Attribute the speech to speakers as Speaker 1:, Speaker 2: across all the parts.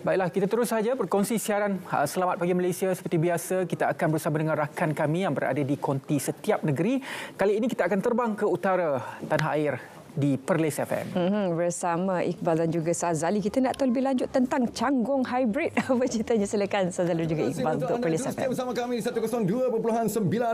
Speaker 1: Baiklah, kita terus saja berkongsi siaran ha, Selamat Pagi Malaysia. Seperti biasa, kita akan bersama dengan rakan kami yang berada di konti setiap negeri. Kali ini kita akan terbang ke utara tanah air di Perlis FM.
Speaker 2: Mm-hmm. Bersama Iqbal dan juga Sazali, kita nak tahu lebih lanjut tentang Canggung Hybrid. Apa ceritanya? Silakan Sazali juga Iqbal untuk, Perlis FM. Bersama kami di 102.9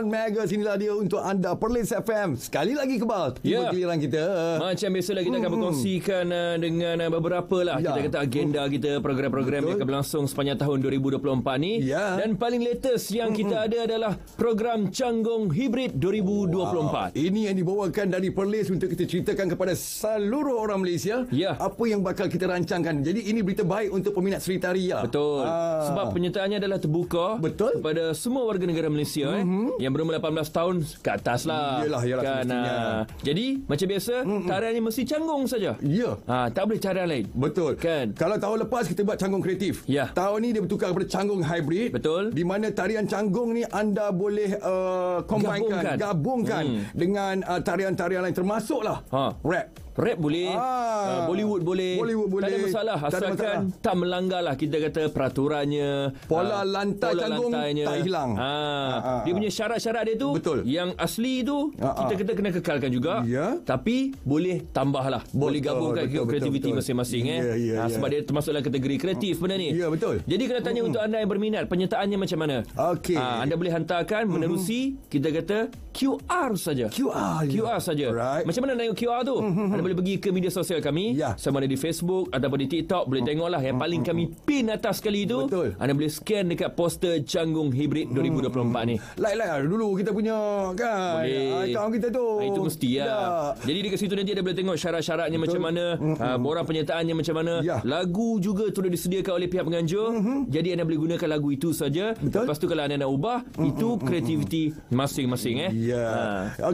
Speaker 2: Mega. Inilah dia untuk anda Perlis FM. Sekali lagi Iqbal, tiba yeah.
Speaker 1: giliran kita. Macam biasalah kita mm-hmm. akan berkongsikan uh, dengan uh, beberapa lah kita ya. kata agenda mm. kita, program-program yang akan berlangsung sepanjang tahun 2024 ni. Ya. Dan paling latest yang kita ada adalah program Canggung Hybrid 2024. Wow. Ini yang dibawakan
Speaker 2: dari Perlis untuk kita ceritakan sampaikan kepada seluruh orang Malaysia ya. apa yang bakal kita rancangkan.
Speaker 1: Jadi ini berita baik untuk peminat Sri Taria. Ya? Betul. Aa. Ah. Sebab penyertaannya adalah terbuka Betul. kepada semua warga negara Malaysia mm-hmm. eh, mhm. yang berumur 18 tahun ke atas lah. Yalah, yalah kan, semestinya. Ah. Jadi macam biasa, mm-hmm. tariannya mesti canggung saja. Ya. Aa, ah, tak boleh cara lain. Betul. Kan.
Speaker 2: Kalau tahun lepas kita buat canggung kreatif. Ya. Tahun ini dia bertukar kepada canggung hybrid. Betul. Di mana tarian canggung ni anda boleh uh, gabungkan, gabungkan mm. dengan uh, tarian-tarian lain termasuklah
Speaker 1: ha. rep. Rap boleh, ah. uh, Bollywood boleh. Bollywood boleh. Tak ada masalah asalkan tak, masalah. tak melanggarlah kita kata peraturannya. Pola uh, lantai pola canggung lantainya. tak hilang. Uh, uh, uh, dia punya syarat-syarat dia tu betul. yang asli tu uh, uh. kita kata kena kekalkan juga. Yeah. Tapi boleh tambahlah. Betul, boleh gabungkan betul, betul, betul. masing-masing yeah, eh. Yeah, ya, yeah, sebab yeah. dia termasuklah kategori kreatif uh, benda ni. Ya yeah, betul. Jadi kena tanya mm. untuk anda yang berminat penyertaannya macam mana? Okey. Uh, anda boleh hantarkan hmm. menerusi hmm kita kata QR saja. QR. Ya. QR saja. Right. Macam mana nak tengok QR tu? hmm, hmm, hmm boleh pergi ke media sosial kami ya. sama ada di Facebook ataupun di TikTok boleh hmm. tengoklah yang paling hmm. kami hmm, hmm. pin atas sekali itu Betul. anda boleh scan dekat poster Canggung Hibrid 2024 hmm. ni
Speaker 2: like like ah, dulu kita punya kan ah, account kita tu ha, itu mesti ya.
Speaker 1: jadi dekat situ nanti anda boleh tengok syarat-syaratnya macam mana hmm. hmm borang penyertaannya macam mana ya. lagu juga sudah disediakan oleh pihak penganjur hmm. jadi anda boleh gunakan lagu itu saja lepas tu kalau anda nak ubah hmm. itu kreativiti masing-masing eh ya. ha.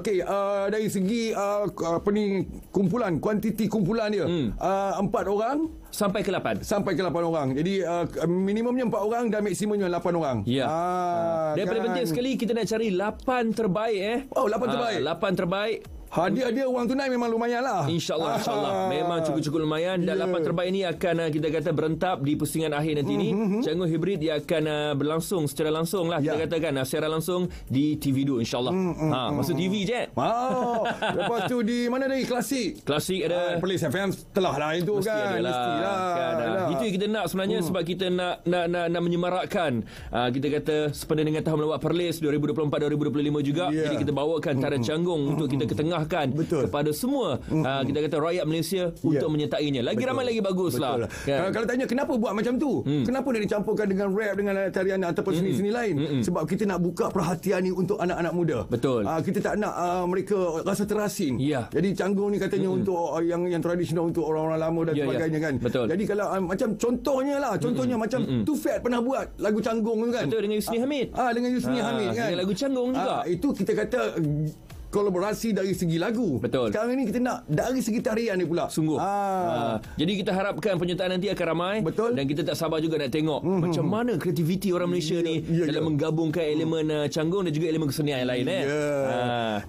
Speaker 1: Okey, uh, dari segi
Speaker 2: uh, apa ni kumpulan kumpulan kuantiti kumpulan dia hmm. uh, ah, 4 orang sampai ke 8 sampai ke 8 orang jadi uh, minimumnya 4 orang dan maksimumnya 8 orang ya yeah.
Speaker 1: uh, daripada kan. penting sekali kita nak cari 8 terbaik eh oh 8 ah, terbaik uh, 8 terbaik Hadiah dia wang tunai memang lumayan lah. InsyaAllah, ah. insyaAllah. Memang cukup-cukup lumayan. Dan ya. lapan terbaik ini akan ah, kita kata berentap di pusingan akhir nanti mm-hmm. ni. Canggung hibrid dia akan ah, berlangsung secara langsung lah. Yeah. Kita ya. katakan secara langsung di TV2 insyaAllah. Mm-hmm. Ha, hmm, masuk TV hmm. je. Wow. Lepas tu di mana lagi? Klasik. Klasik ada. Uh, Police FM telah lah itu mesti kan. Adalah, mesti lah. Kan, itu yang kita nak sebenarnya mm. sebab kita nak nak nak, nak menyemarakkan. Ha, kita kata sepanjang dengan tahun lewat Perlis 2024-2025 juga. Yeah. Jadi kita bawakan tarian canggung hmm untuk kita ke tengah diserahkan Betul. kepada semua mm-hmm. uh, kita kata rakyat Malaysia ya. untuk yeah. menyertainya lagi Betul. ramai lagi baguslah lah. kan? kalau, kalau
Speaker 2: tanya kenapa buat macam tu mm. kenapa nak dicampurkan dengan rap dengan tarian ataupun hmm. seni-seni lain mm-hmm. sebab kita nak buka perhatian ni untuk anak-anak muda Betul. Uh, kita tak nak uh, mereka rasa terasing yeah. jadi canggung ni katanya mm-hmm. untuk uh, yang yang tradisional untuk orang-orang lama dan yeah, ya. sebagainya yeah. kan Betul. jadi kalau uh, macam contohnya lah contohnya mm-hmm. macam mm-hmm. Too Fat pernah buat lagu canggung tu kan Betul, dengan Yusni uh, Hamid ah uh,
Speaker 1: dengan Yusni uh, Hamid kan lagu canggung juga uh,
Speaker 2: itu kita kata kolaborasi dari segi lagu.
Speaker 1: Betul. Sekarang ini kita nak dari segi
Speaker 2: tarian ni pula. Sungguh. Ha.
Speaker 1: Ha. Jadi kita harapkan penyertaan nanti akan ramai. Betul. Dan kita tak sabar juga nak tengok mm-hmm. macam hmm. mana kreativiti orang ya, Malaysia yeah, ni yeah, dalam yeah. menggabungkan hmm. elemen mm. canggung dan juga elemen kesenian yang lain. Yeah. Eh. Ha.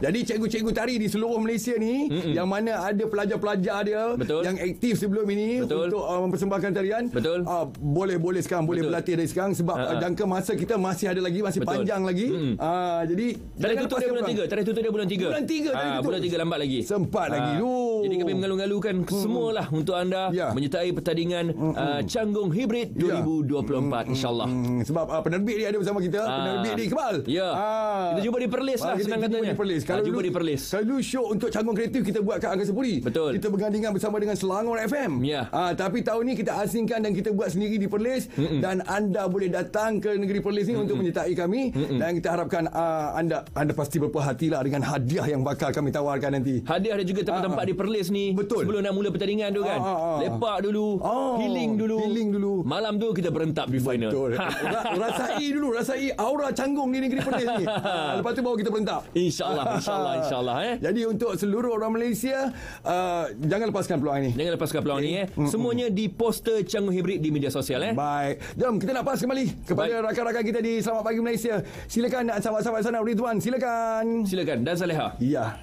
Speaker 1: Jadi cikgu-cikgu tari di seluruh Malaysia
Speaker 2: ni Mm-mm. yang mana ada pelajar-pelajar dia Betul. yang aktif sebelum ini Betul. untuk uh, mempersembahkan tarian. Betul. Boleh-boleh uh, sekarang. Boleh Betul. berlatih dari sekarang sebab ha. jangka masa kita masih ada lagi. Masih Betul. panjang lagi. Uh, jadi... Tarikh tutup dia bulan 3. Tarikh tutup dia bulan 3 bulan tiga, ha, bulan tiga
Speaker 1: lambat lagi sempat ha. lagi Uuh, ah. Jadi kami mengalu-alukan hmm. semualah untuk anda yeah. menyertai pertandingan hmm. uh, Canggung Hybrid 2024 ya. yeah. insyaallah. Hmm. Sebab uh, penerbit dia ada bersama kita, uh. penerbit dia Kemal. Yeah. Ya. Uh. Kita jumpa di Perlis lah ah, kita senang kita katanya. Ah, di Perlis. Kalau uh, jumpa
Speaker 2: Kalau show untuk Canggung Kreatif kita buat kat Angkasa Puri. Betul. Kita bergandingan bersama dengan Selangor FM. Ya. Uh, tapi tahun ni kita asingkan dan kita buat sendiri di Perlis Mm-mm. dan anda boleh datang ke negeri Perlis ni Mm-mm. untuk menyertai kami Mm-mm. dan kita harapkan uh, anda anda pasti berpuas hatilah dengan hadiah yang bakal kami tawarkan nanti.
Speaker 1: Hadiah dan juga tempat-tempat uh di Perlis ni Betul Sebelum nak mula pertandingan tu kan ah, ah, ah. Lepak dulu oh, Healing dulu Healing dulu Malam tu kita berentap di final Betul ha. Rasai dulu Rasai aura
Speaker 2: canggung di negeri Perlis ni Lepas tu baru kita berentap
Speaker 1: InsyaAllah InsyaAllah InsyaAllah eh. Jadi untuk seluruh
Speaker 2: orang Malaysia uh, Jangan lepaskan peluang ini Jangan lepaskan peluang okay. eh. Semuanya di poster canggung hibrid di media sosial eh. Baik Jom kita nak pas kembali Kepada rakan-rakan kita di Selamat Pagi Malaysia Silakan nak sahabat-sahabat sana Ridwan silakan Silakan dan Saleha Ya